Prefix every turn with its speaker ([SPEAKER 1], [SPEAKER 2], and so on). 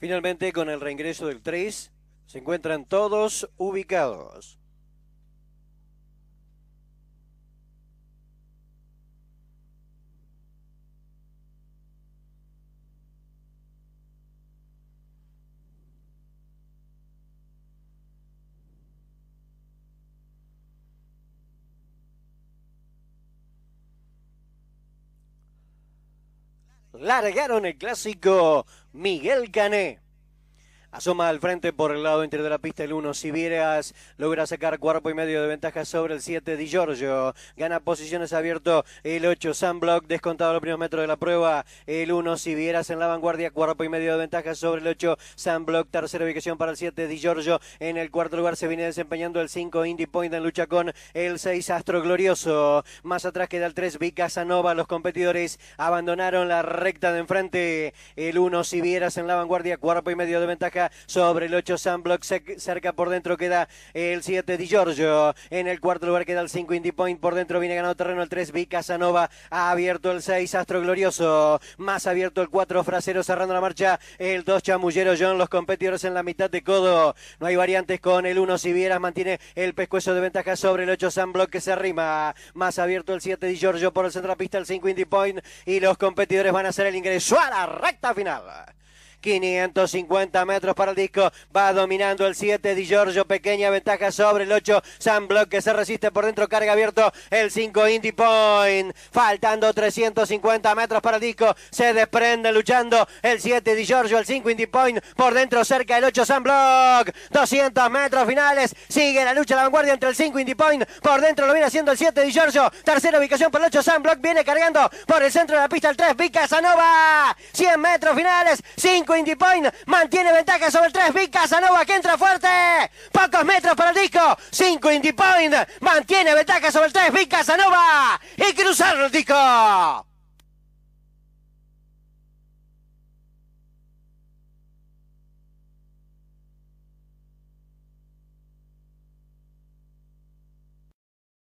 [SPEAKER 1] Finalmente, con el reingreso del 3, se encuentran todos ubicados. largaron el clásico Miguel Cané. Asoma al frente por el lado interior de la pista el 1. Sivieras, logra sacar cuerpo y medio de ventaja sobre el 7. Di Giorgio gana posiciones abierto el 8. Block, descontado los primeros metros de la prueba. El 1. Sivieras en la vanguardia. Cuerpo y medio de ventaja sobre el 8. Block tercera ubicación para el 7. Di Giorgio en el cuarto lugar se viene desempeñando el 5. Indy Point en lucha con el 6. Astro Glorioso. Más atrás queda el 3. Vic Casanova. Los competidores abandonaron la recta de enfrente. El 1. Sivieras en la vanguardia. Cuerpo y medio de ventaja sobre el 8 Sunblock, cerca por dentro queda el 7 Di Giorgio, en el cuarto lugar queda el 5 Indy Point, por dentro viene ganado terreno el 3 b Casanova, ha abierto el 6 Astro Glorioso, más abierto el 4 Frasero cerrando la marcha, el 2 Chamullero John, los competidores en la mitad de codo, no hay variantes con el 1 Vieras mantiene el pescuezo de ventaja sobre el 8 Sunblock que se arrima, más abierto el 7 Di Giorgio por el centro de la pista, el 5 Indy Point y los competidores van a hacer el ingreso a la recta final. 550 metros para el disco. Va dominando el 7 Di Giorgio. Pequeña ventaja sobre el 8. San Block que se resiste por dentro. Carga abierto el 5 Indy Point. Faltando 350 metros para el disco. Se desprende luchando el 7 Di Giorgio. El 5 Indy Point. Por dentro cerca el 8 San Block. 200
[SPEAKER 2] metros finales. Sigue la lucha la vanguardia entre el 5 Indy Point. Por dentro lo viene haciendo el 7 Di Giorgio. Tercera ubicación por el 8 San Block. Viene cargando por el centro de la pista el 3 Vic Casanova 100 metros finales. 5 5 Indy Point mantiene ventaja sobre el 3. Vic Casanova que entra fuerte. Pocos metros para el disco. 5 Indy Point mantiene ventaja sobre el 3. Vic Casanova. Y cruzar el disco.